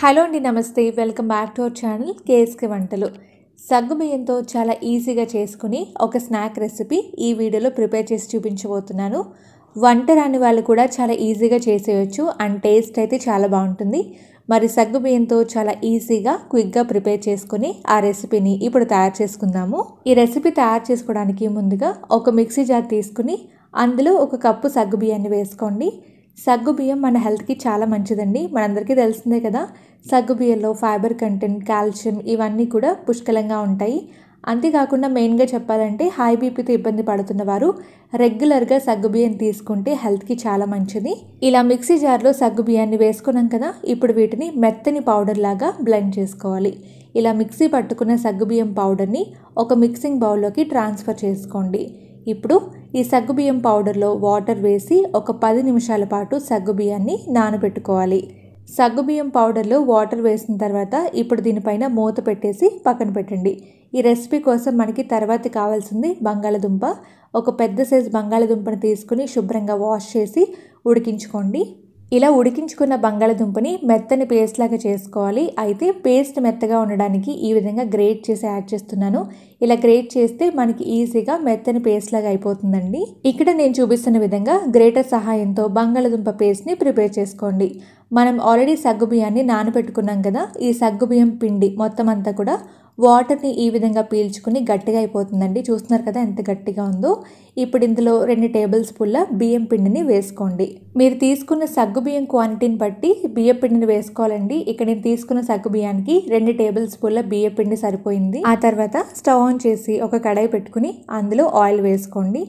hello అండి namaste welcome back to our channel KSK వంటలు సగ్గుబియ్యంతో చాలా ఈజీగా చేసుకుని ఒక స్నాక్ రెసిపీ ఈ వీడియోలో ప్రిపేర్ చేసి చూపించబోతున్నాను వంట రాని వాళ్ళు కూడా చాలా ఈజీగా చేసేయచ్చు అండ్ టేస్ట్ అయితే చాలా బాగుంటుంది మరి సగ్గుబియ్యంతో చాలా ఈజీగా క్విక్గా ప్రిపేర్ చేసుకుని ఆ రెసిపీని ఇప్పుడు తయారు చేసుకుందాము ఈ రెసిపీ తయారు చేసుకోవడానికి ముందుగా ఒక మిక్సీ జార్ తీసుకుని అందులో ఒక కప్పు సగ్గుబియ్యాన్ని వేసుకోండి సగ్గుబియ్యం మన హెల్త్కి చాలా మంచిదండి మనందరికీ తెలిసిందే కదా సగ్గుబియ్యంలో ఫైబర్ కంటెంట్ కాల్షియం ఇవన్నీ కూడా పుష్కలంగా ఉంటాయి అంతేకాకుండా మెయిన్గా చెప్పాలంటే హై బీపీతో ఇబ్బంది పడుతున్న వారు రెగ్యులర్గా సగ్గుబియ్యం తీసుకుంటే హెల్త్కి చాలా మంచిది ఇలా మిక్సీ జార్లో బియ్యాన్ని వేసుకున్నాం కదా ఇప్పుడు వీటిని మెత్తని పౌడర్ లాగా బ్లెండ్ చేసుకోవాలి ఇలా మిక్సీ పట్టుకున్న సగ్గుబియ్యం పౌడర్ని ఒక మిక్సింగ్ బౌల్లోకి ట్రాన్స్ఫర్ చేసుకోండి ఇప్పుడు ఈ సగ్గుబియ్యం పౌడర్లో వాటర్ వేసి ఒక పది నిమిషాల పాటు సగ్గుబియ్యాన్ని నానబెట్టుకోవాలి సగ్గుబియ్యం పౌడర్లో వాటర్ వేసిన తర్వాత ఇప్పుడు దీనిపైన మూత పెట్టేసి పక్కన పెట్టండి ఈ రెసిపీ కోసం మనకి తర్వాత కావాల్సింది బంగాళదుంప ఒక పెద్ద సైజు బంగాళదుంపను తీసుకుని శుభ్రంగా వాష్ చేసి ఉడికించుకోండి ఇలా ఉడికించుకున్న బంగాళదుంపని మెత్తని పేస్ట్ లాగా చేసుకోవాలి అయితే పేస్ట్ మెత్తగా ఉండడానికి ఈ విధంగా గ్రేట్ చేసి యాడ్ చేస్తున్నాను ఇలా గ్రేట్ చేస్తే మనకి ఈజీగా మెత్తని పేస్ట్ లాగా అయిపోతుందండి ఇక్కడ నేను చూపిస్తున్న విధంగా గ్రేటర్ సహాయంతో బంగాళదుంప పేస్ట్ని ప్రిపేర్ చేసుకోండి మనం ఆల్రెడీ సగ్గు బియ్యాన్ని నానబెట్టుకున్నాం కదా ఈ సగ్గు బియ్యం పిండి మొత్తం అంతా కూడా వాటర్ని ఈ విధంగా పీల్చుకుని గట్టిగా అయిపోతుందండి చూస్తున్నారు కదా ఎంత గట్టిగా ఉందో ఇప్పుడు ఇందులో రెండు టేబుల్ స్పూన్ల బియ్యం పిండిని వేసుకోండి మీరు తీసుకున్న సగ్గు బియ్యం క్వాంటిటీని బట్టి బియ్య పిండిని వేసుకోవాలండి ఇక్కడ నేను తీసుకున్న సగ్గు బియ్యానికి రెండు టేబుల్ స్పూన్ల బియ్య పిండి సరిపోయింది ఆ తర్వాత స్టవ్ ఆన్ చేసి ఒక కడాయి పెట్టుకుని అందులో ఆయిల్ వేసుకోండి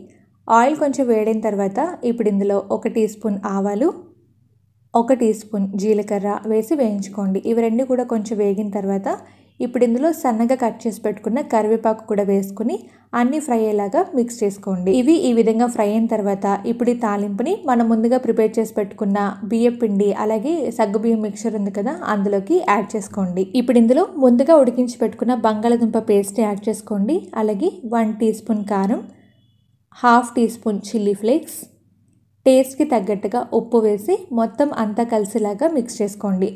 ఆయిల్ కొంచెం వేడైన తర్వాత ఇప్పుడు ఇందులో ఒక టీ స్పూన్ ఆవాలు ఒక టీ స్పూన్ జీలకర్ర వేసి వేయించుకోండి ఇవి రెండు కూడా కొంచెం వేగిన తర్వాత ఇప్పుడు ఇందులో సన్నగా కట్ చేసి పెట్టుకున్న కరివేపాకు కూడా వేసుకుని అన్ని ఫ్రై అయ్యేలాగా మిక్స్ చేసుకోండి ఇవి ఈ విధంగా ఫ్రై అయిన తర్వాత ఇప్పుడు ఈ తాలింపుని మనం ముందుగా ప్రిపేర్ చేసి పెట్టుకున్న బియ్యం పిండి అలాగే సగ్గు బియ్యం మిక్చర్ ఉంది కదా అందులోకి యాడ్ చేసుకోండి ఇప్పుడు ఇందులో ముందుగా ఉడికించి పెట్టుకున్న బంగాళదుంప పేస్ట్ యాడ్ చేసుకోండి అలాగే వన్ టీ స్పూన్ కారం half teaspoon chilli flakes టేస్ట్కి తగ్గట్టుగా ఉప్పు వేసి మొత్తం అంతా కలిసేలాగా మిక్స్ చేసుకోండి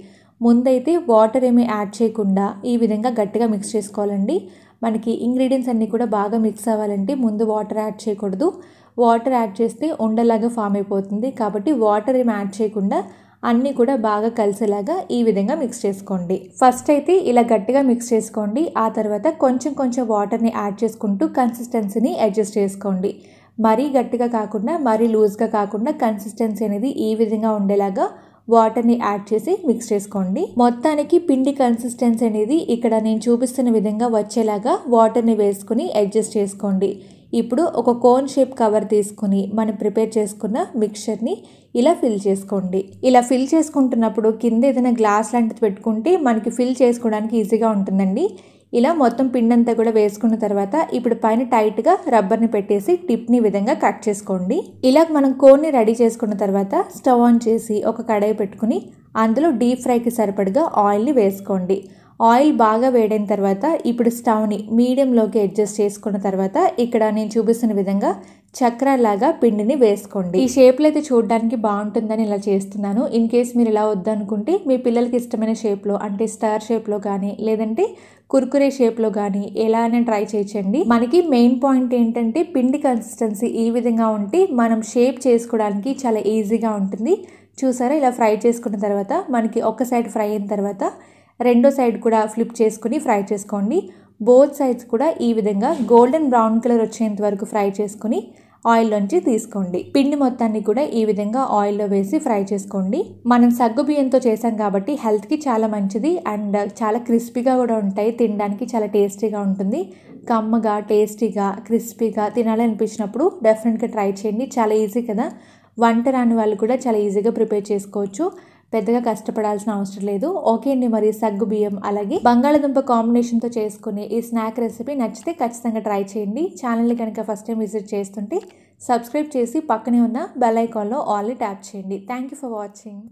ముందైతే వాటర్ ఏమీ యాడ్ చేయకుండా ఈ విధంగా గట్టిగా మిక్స్ చేసుకోవాలండి మనకి ఇంగ్రీడియంట్స్ అన్నీ కూడా బాగా మిక్స్ అవ్వాలంటే ముందు వాటర్ యాడ్ చేయకూడదు వాటర్ యాడ్ చేస్తే ఉండలాగా ఫామ్ అయిపోతుంది కాబట్టి వాటర్ ఏమి యాడ్ చేయకుండా అన్నీ కూడా బాగా కలిసేలాగా ఈ విధంగా మిక్స్ చేసుకోండి ఫస్ట్ అయితే ఇలా గట్టిగా మిక్స్ చేసుకోండి ఆ తర్వాత కొంచెం కొంచెం వాటర్ని యాడ్ చేసుకుంటూ కన్సిస్టెన్సీని అడ్జస్ట్ చేసుకోండి మరీ గట్టిగా కాకుండా మరీ లూజ్గా కాకుండా కన్సిస్టెన్సీ అనేది ఈ విధంగా ఉండేలాగా వాటర్ని యాడ్ చేసి మిక్స్ చేసుకోండి మొత్తానికి పిండి కన్సిస్టెన్సీ అనేది ఇక్కడ నేను చూపిస్తున్న విధంగా వచ్చేలాగా వాటర్ని వేసుకుని అడ్జస్ట్ చేసుకోండి ఇప్పుడు ఒక కోన్ షేప్ కవర్ తీసుకుని మనం ప్రిపేర్ చేసుకున్న మిక్చర్ని ఇలా ఫిల్ చేసుకోండి ఇలా ఫిల్ చేసుకుంటున్నప్పుడు కింద ఏదైనా గ్లాస్ లాంటిది పెట్టుకుంటే మనకి ఫిల్ చేసుకోవడానికి ఈజీగా ఉంటుందండి ఇలా మొత్తం పిండంతా అంతా కూడా వేసుకున్న తర్వాత ఇప్పుడు పైన టైట్గా రబ్బర్ని పెట్టేసి టిప్ని విధంగా కట్ చేసుకోండి ఇలా మనం కోన్ని రెడీ చేసుకున్న తర్వాత స్టవ్ ఆన్ చేసి ఒక కడాయి పెట్టుకుని అందులో డీప్ ఫ్రైకి సరిపడగా ఆయిల్ని వేసుకోండి ఆయిల్ బాగా వేడైన తర్వాత ఇప్పుడు స్టవ్ని మీడియంలోకి అడ్జస్ట్ చేసుకున్న తర్వాత ఇక్కడ నేను చూపిస్తున్న విధంగా చక్రాలాగా పిండిని వేసుకోండి ఈ షేప్లో అయితే చూడడానికి బాగుంటుందని ఇలా చేస్తున్నాను ఇన్ కేస్ మీరు ఇలా వద్దనుకుంటే మీ పిల్లలకి ఇష్టమైన షేప్లో అంటే స్టార్ షేప్లో కానీ లేదంటే కుర్కురే షేప్లో కానీ ఎలా అయినా ట్రై చేయించండి మనకి మెయిన్ పాయింట్ ఏంటంటే పిండి కన్సిస్టెన్సీ ఈ విధంగా ఉంటే మనం షేప్ చేసుకోవడానికి చాలా ఈజీగా ఉంటుంది చూసారా ఇలా ఫ్రై చేసుకున్న తర్వాత మనకి ఒక సైడ్ ఫ్రై అయిన తర్వాత రెండో సైడ్ కూడా ఫ్లిప్ చేసుకుని ఫ్రై చేసుకోండి బోత్ సైడ్స్ కూడా ఈ విధంగా గోల్డెన్ బ్రౌన్ కలర్ వచ్చేంత వరకు ఫ్రై చేసుకుని ఆయిల్లోంచి తీసుకోండి పిండి మొత్తాన్ని కూడా ఈ విధంగా ఆయిల్లో వేసి ఫ్రై చేసుకోండి మనం సగ్గు బియ్యంతో చేసాం కాబట్టి హెల్త్కి చాలా మంచిది అండ్ చాలా క్రిస్పీగా కూడా ఉంటాయి తినడానికి చాలా టేస్టీగా ఉంటుంది కమ్మగా టేస్టీగా క్రిస్పీగా తినాలనిపించినప్పుడు డెఫినెట్గా ట్రై చేయండి చాలా ఈజీ కదా వంట రాని వాళ్ళు కూడా చాలా ఈజీగా ప్రిపేర్ చేసుకోవచ్చు పెద్దగా కష్టపడాల్సిన అవసరం లేదు ఓకే అండి మరి సగ్గు బియ్యం అలాగే బంగాళదుంప కాంబినేషన్తో చేసుకునే ఈ స్నాక్ రెసిపీ నచ్చితే ఖచ్చితంగా ట్రై చేయండి ఛానల్ని కనుక ఫస్ట్ టైం విజిట్ చేస్తుంటే సబ్స్క్రైబ్ చేసి పక్కనే ఉన్న బెల్ ఐకాన్లో ఆల్ని ట్యాప్ చేయండి థ్యాంక్ యూ ఫర్ వాచింగ్